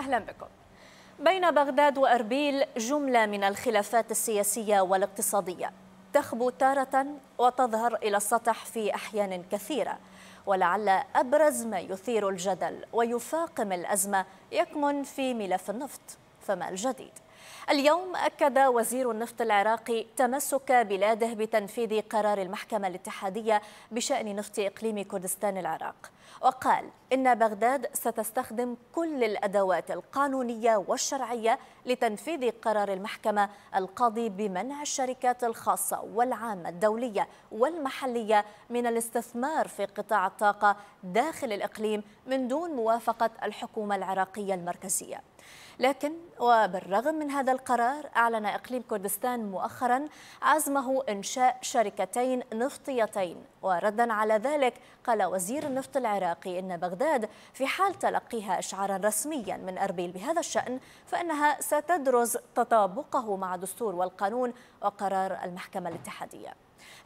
أهلا بكم بين بغداد وأربيل جملة من الخلافات السياسية والاقتصادية تخبو تارة وتظهر إلى السطح في أحيان كثيرة ولعل أبرز ما يثير الجدل ويفاقم الأزمة يكمن في ملف النفط فما الجديد؟ اليوم أكد وزير النفط العراقي تمسك بلاده بتنفيذ قرار المحكمة الاتحادية بشأن نفط إقليم كردستان العراق وقال إن بغداد ستستخدم كل الأدوات القانونية والشرعية لتنفيذ قرار المحكمة القاضي بمنع الشركات الخاصة والعامة الدولية والمحلية من الاستثمار في قطاع الطاقة داخل الإقليم من دون موافقة الحكومة العراقية المركزية لكن وبالرغم من هذا القرار أعلن إقليم كردستان مؤخرا عزمه إنشاء شركتين نفطيتين وردا على ذلك قال وزير النفط العراقي العراقي أن بغداد في حال تلقيها إشعارا رسميا من أربيل بهذا الشأن فإنها ستدرس تطابقه مع دستور والقانون وقرار المحكمة الاتحادية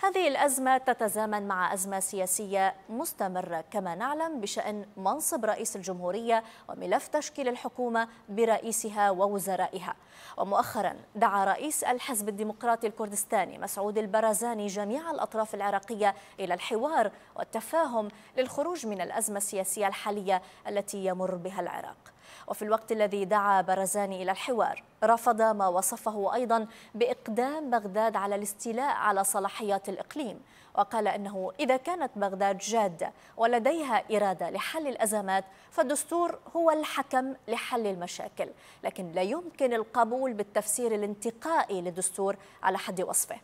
هذه الأزمة تتزامن مع أزمة سياسية مستمرة كما نعلم بشأن منصب رئيس الجمهورية وملف تشكيل الحكومة برئيسها ووزرائها ومؤخرا دعا رئيس الحزب الديمقراطي الكردستاني مسعود البرزاني جميع الأطراف العراقية إلى الحوار والتفاهم للخروج من الأزمة السياسية الحالية التي يمر بها العراق وفي الوقت الذي دعا برزاني إلى الحوار رفض ما وصفه أيضا بإقدام بغداد على الاستيلاء على صلاحيات الإقليم وقال أنه إذا كانت بغداد جادة ولديها إرادة لحل الأزمات فالدستور هو الحكم لحل المشاكل لكن لا يمكن القبول بالتفسير الانتقائي للدستور على حد وصفه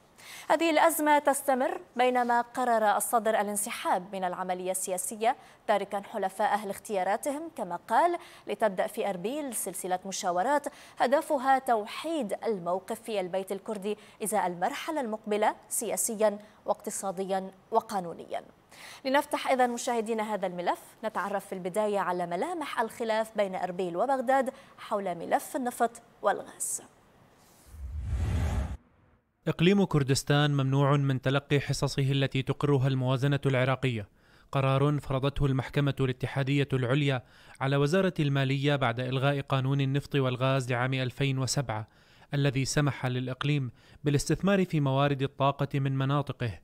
هذه الأزمة تستمر بينما قرر الصدر الانسحاب من العملية السياسية تاركا حلفاءه لاختياراتهم كما قال لتبدأ في أربيل سلسلة مشاورات هدفها توحيد الموقف في البيت الكردي إزاء المرحلة المقبلة سياسيا واقتصاديا وقانونيا لنفتح إذا مشاهدينا هذا الملف نتعرف في البداية على ملامح الخلاف بين أربيل وبغداد حول ملف النفط والغاز إقليم كردستان ممنوع من تلقي حصصه التي تقرها الموازنة العراقية قرار فرضته المحكمة الاتحادية العليا على وزارة المالية بعد إلغاء قانون النفط والغاز لعام 2007 الذي سمح للإقليم بالاستثمار في موارد الطاقة من مناطقه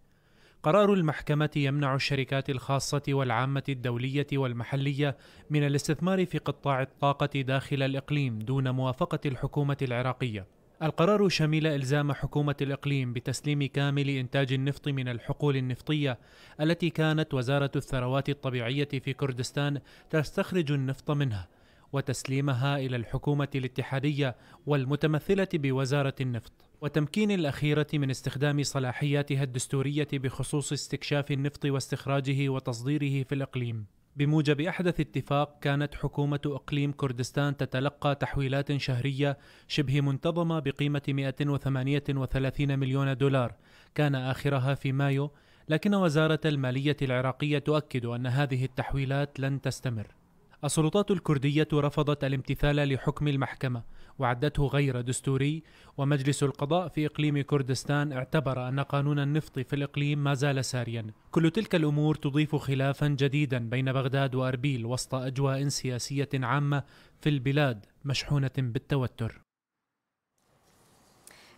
قرار المحكمة يمنع الشركات الخاصة والعامة الدولية والمحلية من الاستثمار في قطاع الطاقة داخل الإقليم دون موافقة الحكومة العراقية القرار شمل إلزام حكومة الإقليم بتسليم كامل إنتاج النفط من الحقول النفطية التي كانت وزارة الثروات الطبيعية في كردستان تستخرج النفط منها وتسليمها إلى الحكومة الاتحادية والمتمثلة بوزارة النفط وتمكين الأخيرة من استخدام صلاحياتها الدستورية بخصوص استكشاف النفط واستخراجه وتصديره في الإقليم بموجب أحدث اتفاق كانت حكومة إقليم كردستان تتلقى تحويلات شهرية شبه منتظمة بقيمة 138 مليون دولار كان آخرها في مايو لكن وزارة المالية العراقية تؤكد أن هذه التحويلات لن تستمر السلطات الكردية رفضت الامتثال لحكم المحكمة وعدته غير دستوري ومجلس القضاء في إقليم كردستان اعتبر أن قانون النفط في الإقليم ما زال ساريا كل تلك الأمور تضيف خلافا جديدا بين بغداد وأربيل وسط أجواء سياسية عامة في البلاد مشحونة بالتوتر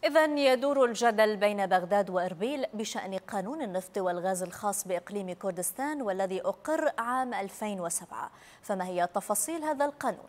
إذا يدور الجدل بين بغداد وإربيل بشأن قانون النفط والغاز الخاص بإقليم كردستان والذي أقر عام 2007 فما هي تفاصيل هذا القانون؟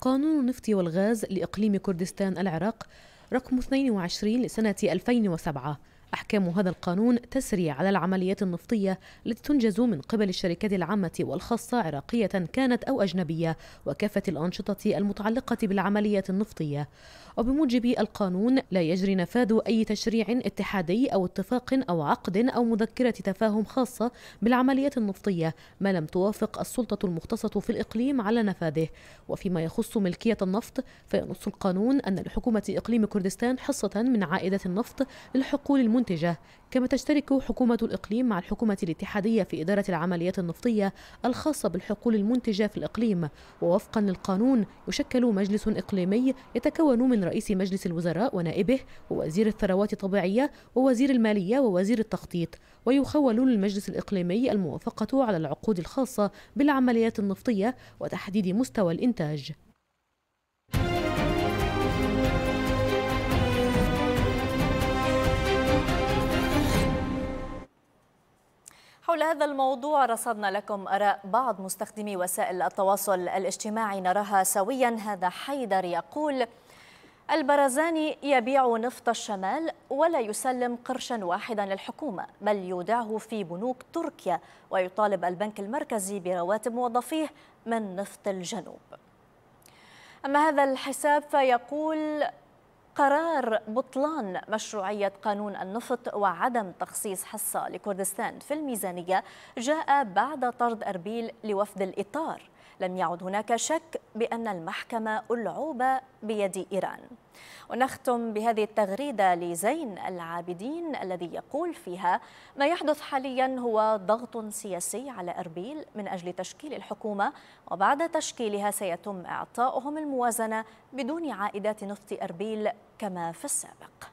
قانون النفط والغاز لإقليم كردستان العراق رقم 22 لسنة 2007 أحكام هذا القانون تسري على العمليات النفطية التي تنجز من قبل الشركات العامة والخاصة عراقية كانت أو أجنبية وكافة الأنشطة المتعلقة بالعمليات النفطية وبموجب القانون لا يجري نفاذ أي تشريع اتحادي أو اتفاق أو عقد أو مذكرة تفاهم خاصة بالعمليات النفطية ما لم توافق السلطة المختصة في الإقليم على نفاذه وفيما يخص ملكية النفط فينص القانون أن لحكومة إقليم كردستان حصة من عائدة النفط للحقول المن المنتجة كما تشترك حكومة الإقليم مع الحكومة الاتحادية في إدارة العمليات النفطية الخاصة بالحقول المنتجة في الإقليم ووفقا للقانون يشكل مجلس إقليمي يتكون من رئيس مجلس الوزراء ونائبه ووزير الثروات الطبيعية ووزير المالية ووزير التخطيط ويخول للمجلس الإقليمي الموافقة على العقود الخاصة بالعمليات النفطية وتحديد مستوى الإنتاج حول هذا الموضوع رصدنا لكم آراء بعض مستخدمي وسائل التواصل الاجتماعي نراها سويا هذا حيدر يقول البرزاني يبيع نفط الشمال ولا يسلم قرشا واحدا للحكومة بل يودعه في بنوك تركيا ويطالب البنك المركزي برواتب موظفيه من نفط الجنوب أما هذا الحساب فيقول قرار بطلان مشروعية قانون النفط وعدم تخصيص حصة لكردستان في الميزانية جاء بعد طرد أربيل لوفد الإطار لم يعد هناك شك بأن المحكمة ألعوبة بيد إيران ونختم بهذه التغريدة لزين العابدين الذي يقول فيها ما يحدث حاليا هو ضغط سياسي على أربيل من أجل تشكيل الحكومة وبعد تشكيلها سيتم إعطاؤهم الموازنة بدون عائدات نفط أربيل كما في السابق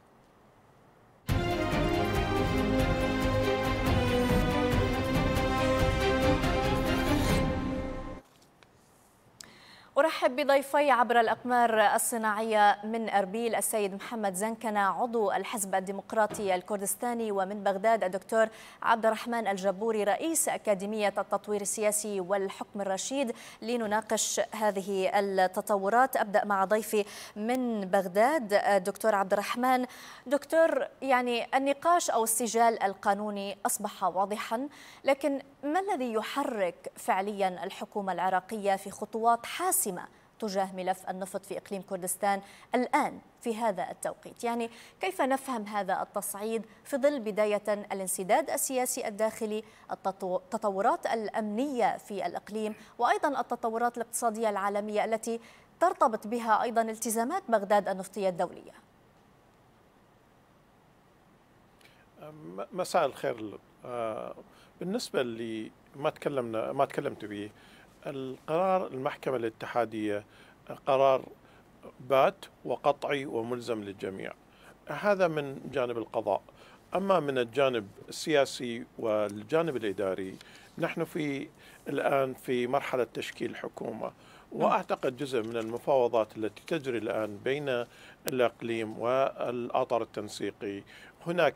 أرحب بضيفي عبر الأقمار الصناعية من أربيل السيد محمد زنكنة عضو الحزب الديمقراطي الكردستاني ومن بغداد الدكتور عبد الرحمن الجبوري رئيس أكاديمية التطوير السياسي والحكم الرشيد لنناقش هذه التطورات أبدأ مع ضيفي من بغداد الدكتور عبد الرحمن دكتور يعني النقاش أو السجال القانوني أصبح واضحا لكن ما الذي يحرك فعليا الحكومة العراقية في خطوات حاسمة حاسمة تجاه ملف النفط في إقليم كردستان الآن في هذا التوقيت يعني كيف نفهم هذا التصعيد في ظل بداية الانسداد السياسي الداخلي التطورات الأمنية في الإقليم وأيضا التطورات الاقتصادية العالمية التي ترتبط بها أيضا التزامات بغداد النفطية الدولية مساء الخير آه، بالنسبة لما تكلمنا ما تكلمت به القرار المحكمة الاتحادية قرار بات وقطعي وملزم للجميع هذا من جانب القضاء أما من الجانب السياسي والجانب الإداري نحن في الآن في مرحلة تشكيل حكومة نعم. واعتقد جزء من المفاوضات التي تجري الان بين الاقليم والأطار التنسيقي هناك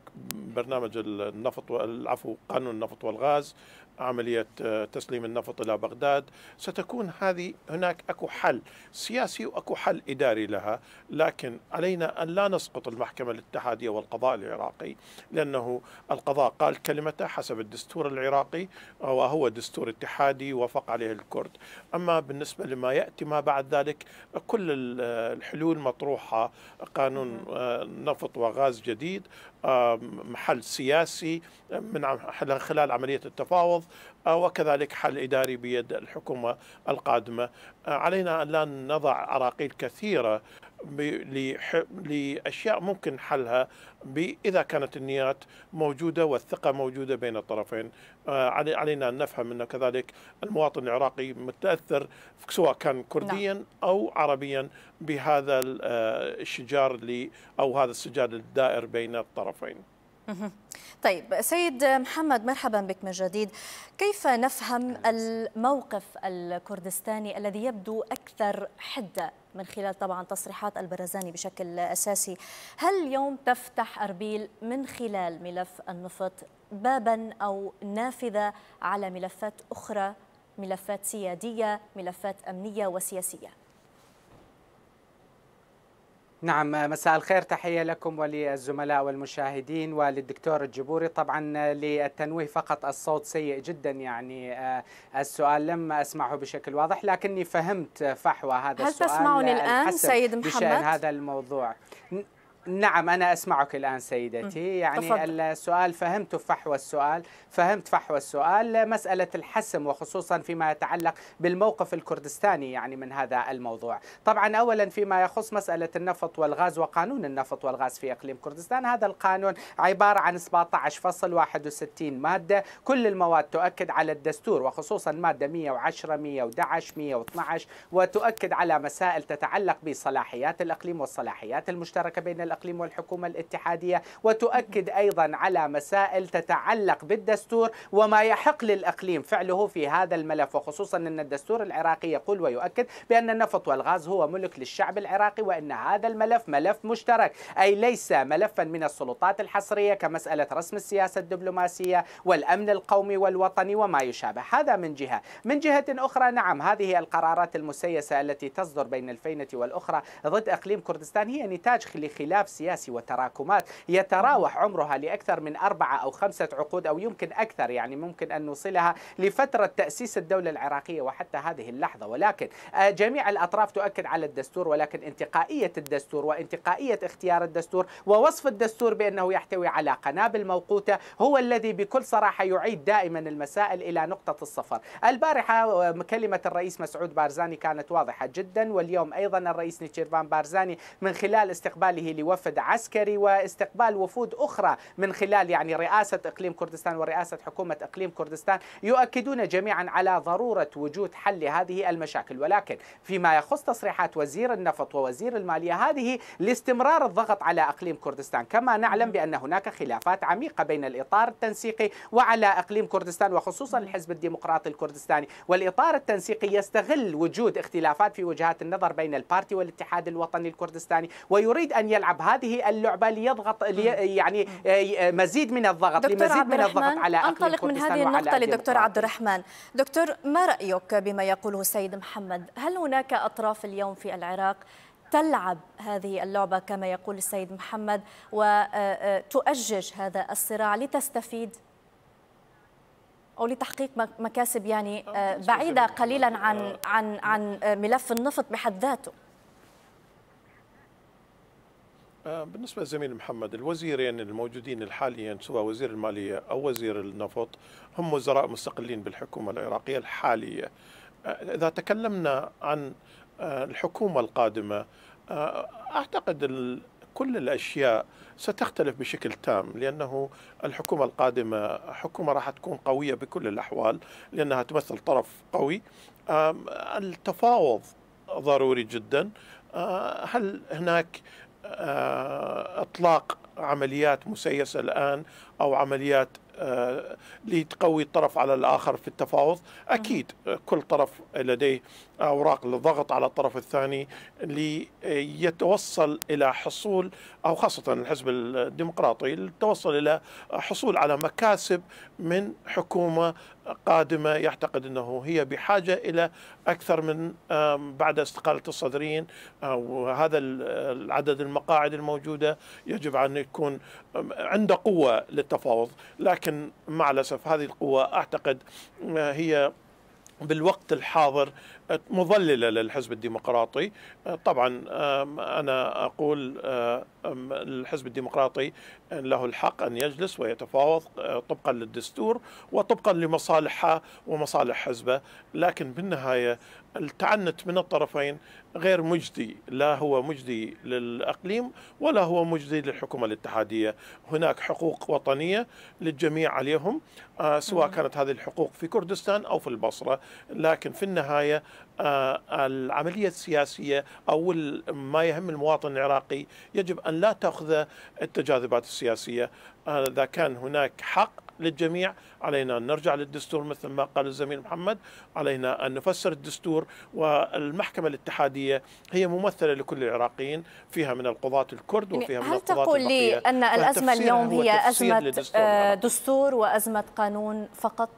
برنامج النفط والعفو قانون النفط والغاز عملية آه، تسليم النفط إلى بغداد ستكون هذه هناك أكو حل سياسي وأكو حل إداري لها لكن علينا أن لا نسقط المحكمة الاتحادية والقضاء العراقي لأنه القضاء قال كلمته حسب الدستور العراقي آه، وهو دستور اتحادي وافق عليه الكرد أما بالنسبة لما يأتي ما بعد ذلك كل آه، الحلول مطروحة قانون نفط وغاز جديد محل سياسي من خلال عملية التفاوض آه، وكذلك حل إداري بيد الحكومة القادمة آه، علينا أن لا نضع عراقيل كثيرة لأشياء ممكن حلها إذا كانت النيات موجودة والثقة موجودة بين الطرفين آه، علينا أن نفهم أن كذلك المواطن العراقي متأثر سواء كان كرديا نعم. أو عربيا بهذا الشجار أو هذا السجال الدائر بين الطرفين طيب سيد محمد مرحبا بك من جديد كيف نفهم الموقف الكردستاني الذي يبدو أكثر حدة من خلال طبعا تصريحات البرزاني بشكل أساسي هل اليوم تفتح أربيل من خلال ملف النفط بابا أو نافذة على ملفات أخرى ملفات سيادية ملفات أمنية وسياسية نعم مساء الخير تحية لكم وللزملاء والمشاهدين وللدكتور الجبوري طبعا للتنويه فقط الصوت سيء جدا يعني آه، السؤال لم أسمعه بشكل واضح لكني فهمت فحوى هذا هل السؤال هل تسمعني الآن سيد محمد؟ بشأن هذا الموضوع نعم أنا أسمعك الآن سيدتي يعني تفضل. السؤال فهمت فحوى السؤال فهمت فحوى السؤال مسألة الحسم وخصوصا فيما يتعلق بالموقف الكردستاني يعني من هذا الموضوع طبعا أولا فيما يخص مسألة النفط والغاز وقانون النفط والغاز في إقليم كردستان هذا القانون عبارة عن 17.61 مادة كل المواد تؤكد على الدستور وخصوصا مادة 110 111 112 وتؤكد على مسائل تتعلق بصلاحيات الإقليم والصلاحيات المشتركة بين الأقليم والحكومة الاتحادية وتؤكد أيضا على مسائل تتعلق بالدستور وما يحق للأقليم فعله في هذا الملف وخصوصا أن الدستور العراقي يقول ويؤكد بأن النفط والغاز هو ملك للشعب العراقي وأن هذا الملف ملف مشترك أي ليس ملفا من السلطات الحصرية كمسألة رسم السياسة الدبلوماسية والأمن القومي والوطني وما يشابه هذا من جهة من جهة أخرى نعم هذه القرارات المسيسة التي تصدر بين الفينة والأخرى ضد أقليم كردستان هي نتاج لخلاف خلاف سياسي وتراكمات يتراوح عمرها لأكثر من أربعة أو خمسة عقود أو يمكن أكثر يعني ممكن أن نوصلها لفترة تأسيس الدولة العراقية وحتى هذه اللحظة ولكن آه، جميع الأطراف تؤكد على الدستور ولكن انتقائية الدستور وانتقائية اختيار الدستور ووصف الدستور بأنه يحتوي على قنابل موقوتة هو الذي بكل صراحة يعيد دائما المسائل إلى نقطة الصفر البارحة آه، كلمة الرئيس مسعود بارزاني كانت واضحة جدا واليوم أيضا الرئيس نيتشيرفان بارزاني من خلال استقباله لوفد وفد عسكري واستقبال وفود أخرى من خلال يعني رئاسة إقليم كردستان ورئاسة حكومة إقليم كردستان يؤكدون جميعا على ضرورة وجود حل لهذه المشاكل ولكن فيما يخص تصريحات وزير النفط ووزير المالية هذه لاستمرار الضغط على إقليم كردستان كما نعلم بأن هناك خلافات عميقة بين الإطار التنسيقي وعلى إقليم كردستان وخصوصا الحزب الديمقراطي الكردستاني والإطار التنسيقي يستغل وجود اختلافات في وجهات النظر بين البارتي والاتحاد الوطني الكردستاني ويريد أن يلعب هذه اللعبه ليضغط لي يعني آه، آه، مزيد من الضغط لمزيد من الضغط على انطلق من هذه النقطه لدكتور عبد الرحمن دكتور ما رايك بما يقوله السيد محمد هل هناك اطراف اليوم في العراق تلعب هذه اللعبه كما يقول السيد محمد وتؤجج آه، هذا الصراع لتستفيد او لتحقيق مكاسب يعني بعيده قليلا عن عن عن ملف النفط بحد ذاته آه، بالنسبة لزميل محمد الوزيرين الموجودين الحاليين سواء وزير المالية أو وزير النفط هم وزراء مستقلين بالحكومة العراقية الحالية آه، إذا تكلمنا عن آه، الحكومة القادمة أعتقد كل الاشياء ستختلف بشكل تام لانه الحكومه القادمه حكومه راح تكون قويه بكل الاحوال لانها تمثل طرف قوي التفاوض ضروري جدا هل هناك آه، اطلاق عمليات مسيسه الان او عمليات آه، لتقوي الطرف على الآخر في التفاوض أكيد كل طرف لديه أوراق للضغط على الطرف الثاني ليتوصل إلى حصول أو خاصة الحزب الديمقراطي للتوصل إلى حصول على مكاسب من حكومة قادمة يعتقد أنه هي بحاجة إلى أكثر من بعد استقالة الصدريين وهذا العدد المقاعد الموجودة يجب أن يكون عنده قوة للتفاوض لكن لكن مع الأسف هذه القوة أعتقد آه، هي بالوقت الحاضر مضلله للحزب الديمقراطي آه، طبعا انا اقول آه، الحزب الديمقراطي آه، له الحق ان يجلس ويتفاوض طبقا للدستور وطبقا لمصالحه ومصالح حزبه لكن بالنهايه التعنت من الطرفين غير مجدي لا هو مجدي للأقليم ولا هو مجدي للحكومة الاتحادية هناك حقوق وطنية للجميع عليهم سواء كانت هذه الحقوق في كردستان أو في البصرة لكن في النهاية آه، العملية السياسية أو ما يهم المواطن العراقي يجب أن لا تأخذ التجاذبات السياسية آه، إذا كان هناك حق للجميع علينا أن نرجع للدستور مثل ما قال الزميل محمد علينا أن نفسر الدستور والمحكمة الاتحادية هي ممثلة لكل العراقيين فيها من القضاة الكرد يعني وفيها من القضاة هل تقول لي أن الأزمة اليوم هي أزمة دستور وأزمة قانون فقط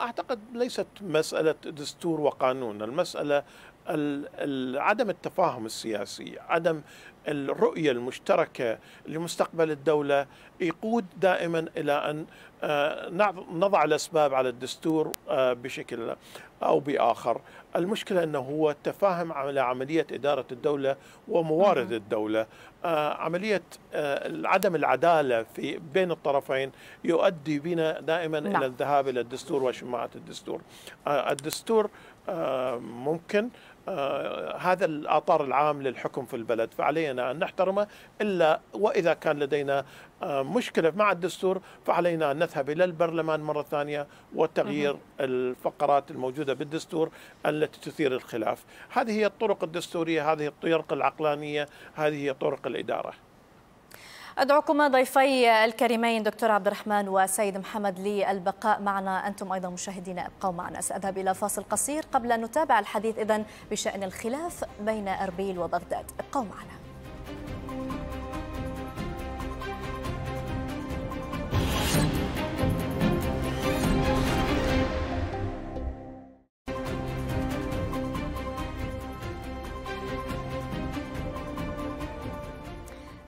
اعتقد ليست مساله دستور وقانون، المساله عدم التفاهم السياسي، عدم الرؤية المشتركة لمستقبل الدولة يقود دائما إلى أن آه، نضع الأسباب على الدستور آه، بشكل أو بآخر المشكلة أنه هو تفاهم على عملية إدارة الدولة وموارد الدولة آه، عملية عدم العدالة في بين الطرفين يؤدي بنا دائما لا. إلى نعم. الذهاب إلى الدستور وشماعة الدستور الدستور ممكن آه، هذا الآطار العام للحكم في البلد فعلينا أن نحترمه إلا وإذا كان لدينا آه، مشكلة مع الدستور فعلينا أن نذهب إلى البرلمان مرة ثانية وتغيير الفقرات الموجودة بالدستور التي تثير الخلاف هذه هي الطرق الدستورية هذه الطرق العقلانية هذه هي طرق الإدارة أدعوكم ضيفي الكريمين دكتور عبد الرحمن وسيد محمد للبقاء معنا أنتم أيضا مشاهدينا ابقوا معنا سأذهب إلى فاصل قصير قبل أن نتابع الحديث إذن بشأن الخلاف بين أربيل وبغداد ابقوا معنا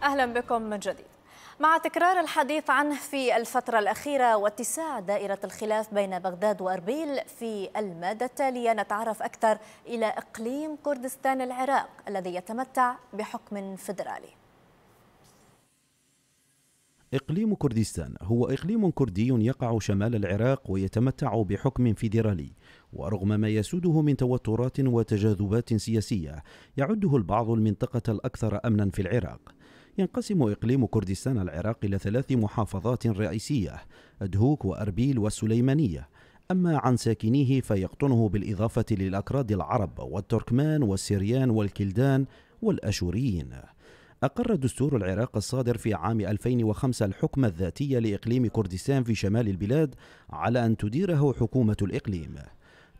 أهلا بكم من جديد مع تكرار الحديث عنه في الفترة الأخيرة واتساع دائرة الخلاف بين بغداد وأربيل في المادة التالية نتعرف أكثر إلى إقليم كردستان العراق الذي يتمتع بحكم فيدرالي إقليم كردستان هو إقليم كردي يقع شمال العراق ويتمتع بحكم فيدرالي ورغم ما يسوده من توترات وتجاذبات سياسية يعده البعض المنطقة الأكثر أمنا في العراق ينقسم إقليم كردستان العراق إلى ثلاث محافظات رئيسية أدهوك وأربيل والسليمانية أما عن ساكنيه فيقطنه بالإضافة للأكراد العرب والتركمان والسريان والكلدان والأشوريين أقر دستور العراق الصادر في عام 2005 الحكم الذاتي لإقليم كردستان في شمال البلاد على أن تديره حكومة الإقليم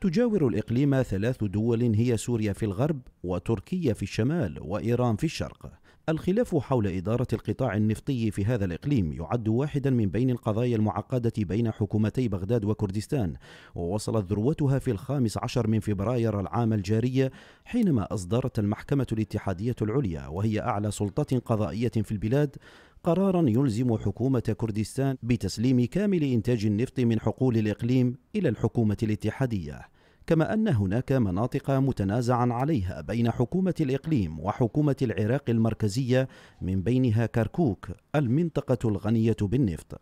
تجاور الإقليم ثلاث دول هي سوريا في الغرب وتركيا في الشمال وإيران في الشرق الخلاف حول إدارة القطاع النفطي في هذا الإقليم يعد واحدا من بين القضايا المعقدة بين حكومتي بغداد وكردستان ووصلت ذروتها في الخامس عشر من فبراير العام الجاري حينما أصدرت المحكمة الاتحادية العليا وهي أعلى سلطة قضائية في البلاد قرارا يلزم حكومة كردستان بتسليم كامل إنتاج النفط من حقول الإقليم إلى الحكومة الاتحادية كما أن هناك مناطق متنازعا عليها بين حكومة الإقليم وحكومة العراق المركزية من بينها كركوك المنطقة الغنية بالنفط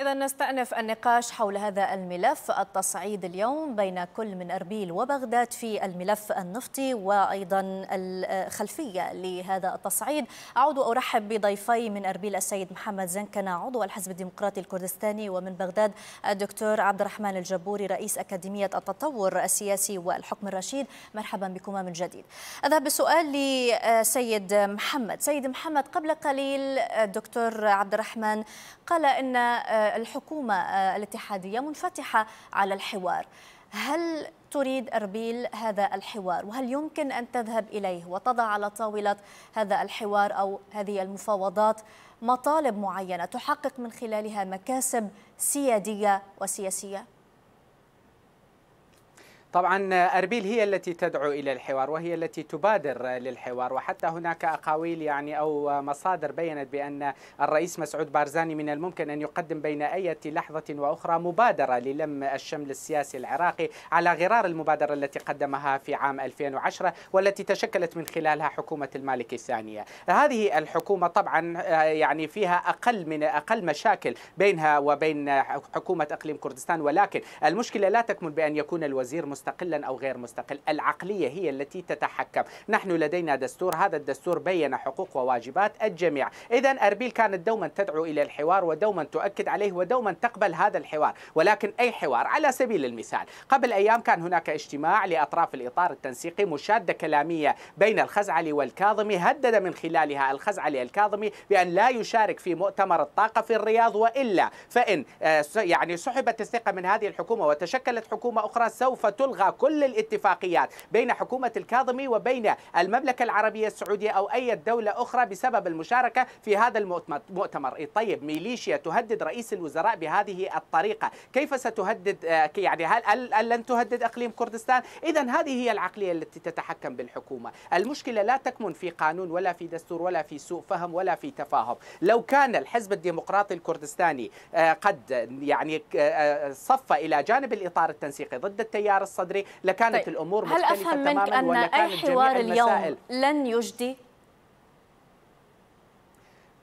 إذا نستأنف النقاش حول هذا الملف التصعيد اليوم بين كل من أربيل وبغداد في الملف النفطي وأيضا الخلفية لهذا التصعيد أعود وأرحب بضيفي من أربيل السيد محمد زنكنا عضو الحزب الديمقراطي الكردستاني ومن بغداد الدكتور عبد الرحمن الجبوري رئيس أكاديمية التطور السياسي والحكم الرشيد مرحبا بكما من جديد أذهب بسؤال لسيد محمد سيد محمد قبل قليل الدكتور عبد الرحمن قال أن الحكومة الاتحادية منفتحة على الحوار هل تريد أربيل هذا الحوار وهل يمكن أن تذهب إليه وتضع على طاولة هذا الحوار أو هذه المفاوضات مطالب معينة تحقق من خلالها مكاسب سيادية وسياسية؟ طبعا اربيل هي التي تدعو الى الحوار وهي التي تبادر للحوار وحتى هناك اقاويل يعني او مصادر بينت بان الرئيس مسعود بارزاني من الممكن ان يقدم بين اي لحظه واخرى مبادره للم الشمل السياسي العراقي على غرار المبادره التي قدمها في عام 2010 والتي تشكلت من خلالها حكومه المالكي الثانيه. هذه الحكومه طبعا يعني فيها اقل من اقل مشاكل بينها وبين حكومه اقليم كردستان ولكن المشكله لا تكمن بان يكون الوزير مستقلا أو غير مستقل العقلية هي التي تتحكم نحن لدينا دستور هذا الدستور بين حقوق وواجبات الجميع إذا أربيل كانت دوما تدعو إلى الحوار ودوما تؤكد عليه ودوما تقبل هذا الحوار ولكن أي حوار على سبيل المثال قبل أيام كان هناك اجتماع لأطراف الإطار التنسيقي مشادة كلامية بين الخزعلي والكاظمي هدد من خلالها الخزعلي الكاظمي بأن لا يشارك في مؤتمر الطاقة في الرياض وإلا فإن آه، يعني سحبت الثقة من هذه الحكومة وتشكلت حكومة أخرى سوف تلقى تلغى كل الاتفاقيات بين حكومة الكاظمي وبين المملكة العربية السعودية أو أي دولة أخرى بسبب المشاركة في هذا المؤتمر إيه، طيب ميليشيا تهدد رئيس الوزراء بهذه الطريقة كيف ستهدد آه، يعني هل لن تهدد أقليم كردستان إذا هذه هي العقلية التي تتحكم بالحكومة المشكلة لا تكمن في قانون ولا في دستور ولا في سوء فهم ولا في تفاهم لو كان الحزب الديمقراطي الكردستاني آه، قد يعني آه، صف إلى جانب الإطار التنسيقي ضد التيار الصهيوني الصدري لكانت طيب الامور مختلفه هل أفهم منك تماما أن أي حوار اليوم لن يجدي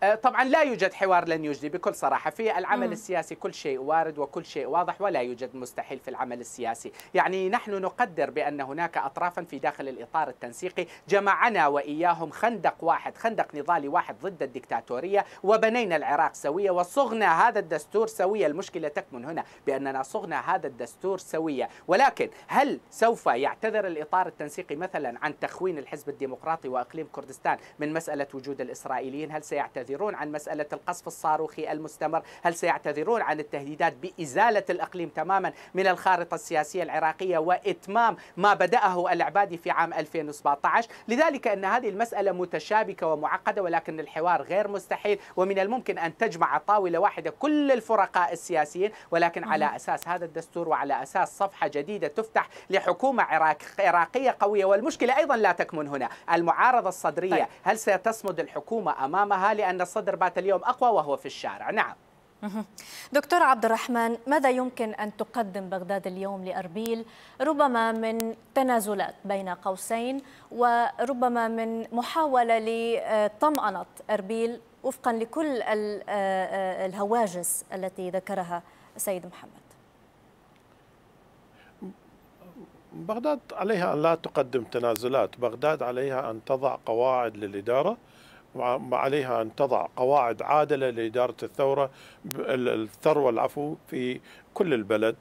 آه، طبعا لا يوجد حوار لن يجدي بكل صراحه في العمل م. السياسي كل شيء وارد وكل شيء واضح ولا يوجد مستحيل في العمل السياسي يعني نحن نقدر بان هناك اطرافا في داخل الاطار التنسيقي جمعنا واياهم خندق واحد خندق نضالي واحد ضد الدكتاتوريه وبنينا العراق سويه وصغنا هذا الدستور سويه المشكله تكمن هنا باننا صغنا هذا الدستور سويه ولكن هل سوف يعتذر الاطار التنسيقي مثلا عن تخوين الحزب الديمقراطي واقليم كردستان من مساله وجود الاسرائيليين هل سيعتذر سيعتذرون عن مسألة القصف الصاروخي المستمر هل سيعتذرون عن التهديدات بإزالة الإقليم تماما من الخارطة السياسية العراقية وإتمام ما بدأه العبادي في عام 2017 لذلك أن هذه المسألة متشابكة ومعقدة ولكن الحوار غير مستحيل ومن الممكن أن تجمع طاولة واحدة كل الفرقاء السياسيين ولكن على أساس هذا الدستور وعلى أساس صفحة جديدة تفتح لحكومة عراق عراقية قوية والمشكلة أيضا لا تكمن هنا المعارضة الصدرية طيب. هل ستصمد الحكومة أمامها لأن الصدر بات اليوم أقوى وهو في الشارع نعم دكتور عبد الرحمن ماذا يمكن أن تقدم بغداد اليوم لأربيل ربما من تنازلات بين قوسين وربما من محاولة لطمأنة أربيل وفقا لكل آه، الهواجس التي ذكرها سيد محمد بغداد عليها أن لا تقدم تنازلات بغداد عليها أن تضع قواعد للإدارة وعليها أن تضع قواعد عادلة لإدارة الثورة الثروة العفو في كل البلد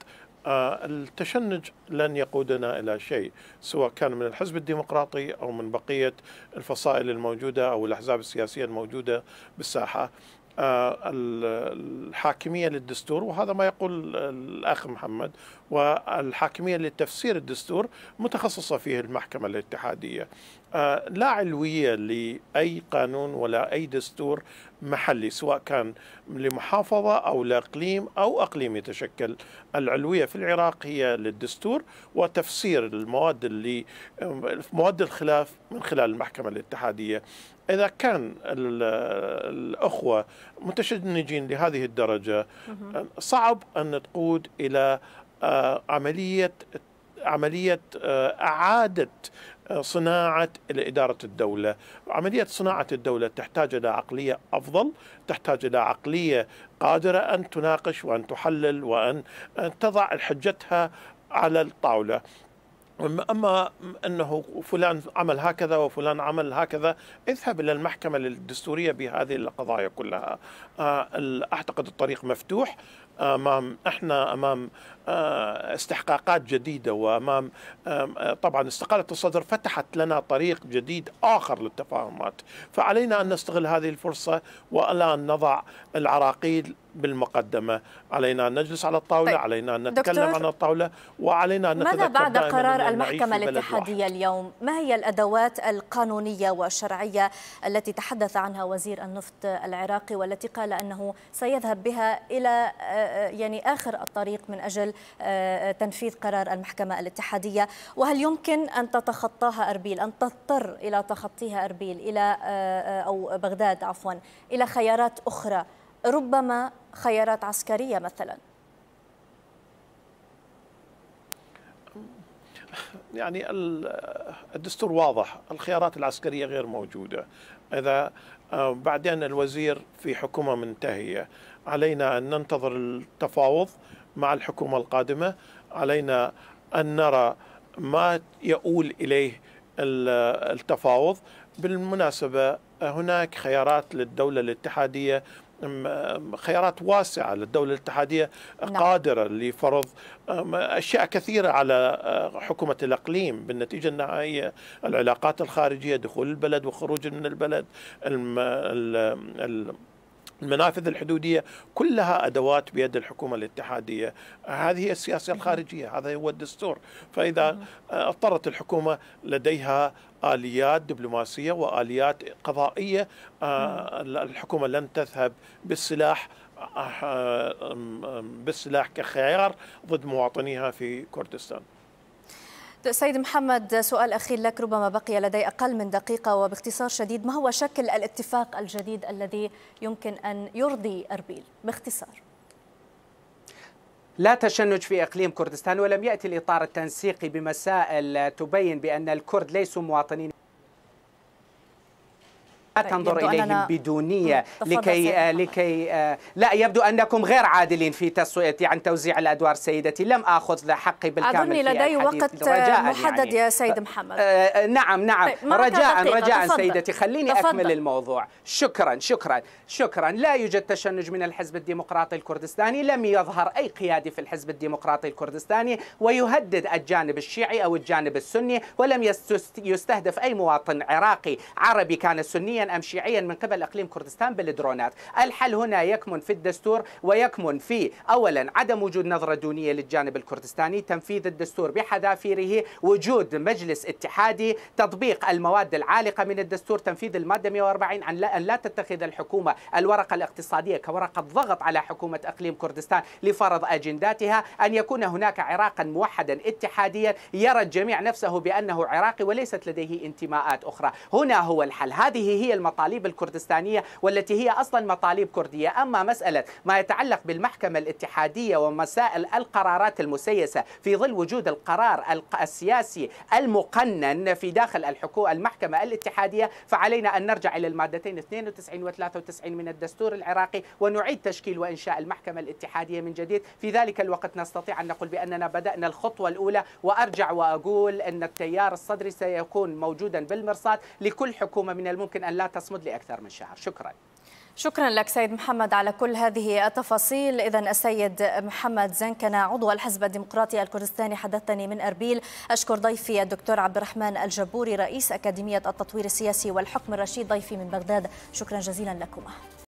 آه، التشنج لن يقودنا الى شيء سواء كان من الحزب الديمقراطي او من بقيه الفصائل الموجوده او الاحزاب السياسيه الموجوده بالساحه آه، الحاكمية للدستور وهذا ما يقول الأخ محمد والحاكمية لتفسير الدستور متخصصة فيه المحكمة الاتحادية آه، لا علوية لأي قانون ولا أي دستور محلي سواء كان لمحافظة أو لإقليم أو أقليم يتشكل العلوية في العراق هي للدستور وتفسير المواد اللي آه، مواد الخلاف من خلال المحكمة الاتحادية إذا كان الأخوة متشنجين لهذه الدرجة صعب أن تقود إلى آه، عملية عملية آه، إعادة آه، صناعة إدارة الدولة عملية صناعة الدولة تحتاج إلى عقلية أفضل تحتاج إلى عقلية قادرة أن تناقش وأن تحلل وأن تضع حجتها على الطاولة اما انه فلان عمل هكذا وفلان عمل هكذا اذهب الى المحكمه الدستوريه بهذه القضايا كلها آه، اعتقد الطريق مفتوح امام احنا امام آه، استحقاقات جديده وامام آه، آه، طبعا استقاله الصدر فتحت لنا طريق جديد اخر للتفاهمات فعلينا ان نستغل هذه الفرصه والا ان نضع العراقيل بالمقدمه علينا ان نجلس على الطاوله طيب. علينا ان نتكلم عن الطاوله وعلينا ان ماذا بعد قرار المحكمه الاتحاديه اليوم ما هي الادوات القانونيه والشرعيه التي تحدث عنها وزير النفط العراقي والتي قال انه سيذهب بها الى آه، يعني آخر الطريق من أجل آه، آه، تنفيذ قرار المحكمة الاتحادية وهل يمكن أن تتخطاها أربيل أن تضطر إلى تخطيها أربيل إلى أو بغداد عفوا إلى خيارات أخرى ربما خيارات عسكرية مثلا يعني الدستور واضح الخيارات العسكرية غير موجودة إذا بعدين الوزير في حكومة منتهية علينا أن ننتظر التفاوض مع الحكومة القادمة علينا أن نرى ما يؤول إليه التفاوض بالمناسبة هناك خيارات للدولة الاتحادية خيارات واسعة للدولة الاتحادية نعم. قادرة لفرض أشياء كثيرة على أه، حكومة الأقليم بالنتيجة النهائية العلاقات الخارجية دخول البلد وخروج من البلد الم... الم... المنافذ الحدودية كلها أدوات بيد الحكومة الاتحادية هذه هي السياسة الخارجية هذا هو الدستور فإذا آه، اضطرت الحكومة لديها آليات دبلوماسية وآليات قضائية آه، الحكومة لن تذهب بالسلاح آه، بالسلاح كخيار ضد مواطنيها في كردستان سيد محمد سؤال أخير لك ربما بقي لدي أقل من دقيقة وباختصار شديد ما هو شكل الاتفاق الجديد الذي يمكن أن يرضي أربيل باختصار لا تشنج في اقليم كردستان ولم ياتي الاطار التنسيقي بمسائل تبين بان الكرد ليسوا مواطنين أتنظر إليهم بدونية لكي آه، لكي آه، لا يبدو أنكم غير عادلين في تسوية عن توزيع الأدوار سيدتي لم أخذ حقي بالكامل أظني لدي وقت آه، يعني. محدد يعني. يا سيد محمد آه نعم نعم طيب، رجاء رجاء سيدتي خليني تفضل. أكمل الموضوع شكرا شكرا شكرا لا يوجد تشنج من الحزب الديمقراطي الكردستاني لم يظهر أي قيادي في الحزب الديمقراطي الكردستاني ويهدد الجانب الشيعي أو الجانب السني ولم يستهدف أي مواطن عراقي عربي كان سنيا أم شيعيا من قبل أقليم كردستان بالدرونات الحل هنا يكمن في الدستور ويكمن في أولا عدم وجود نظرة دونية للجانب الكردستاني تنفيذ الدستور بحذافيره وجود مجلس اتحادي تطبيق المواد العالقة من الدستور تنفيذ المادة 140 أن لا, أن لا تتخذ الحكومة الورقة الاقتصادية كورقة ضغط على حكومة أقليم كردستان لفرض أجنداتها أن يكون هناك عراقا موحدا اتحاديا يرى الجميع نفسه بأنه عراقي وليست لديه انتماءات أخرى هنا هو الحل هذه هي المطالب الكردستانية والتي هي أصلا مطالب كردية أما مسألة ما يتعلق بالمحكمة الاتحادية ومسائل القرارات المسيسة في ظل وجود القرار السياسي المقنن في داخل الحكومة المحكمة الاتحادية فعلينا أن نرجع إلى المادتين 92 و 93 من الدستور العراقي ونعيد تشكيل وإنشاء المحكمة الاتحادية من جديد في ذلك الوقت نستطيع أن نقول بأننا بدأنا الخطوة الأولى وأرجع وأقول أن التيار الصدري سيكون موجودا بالمرصاد لكل حكومة من الممكن أن لا تصمد لأكثر من شهر شكرا شكرا لك سيد محمد على كل هذه التفاصيل إذا السيد محمد زنكنة عضو الحزب الديمقراطي الكردستاني حدثني من أربيل أشكر ضيفي الدكتور عبد الرحمن الجبوري رئيس أكاديمية التطوير السياسي والحكم الرشيد ضيفي من بغداد شكرا جزيلا لكما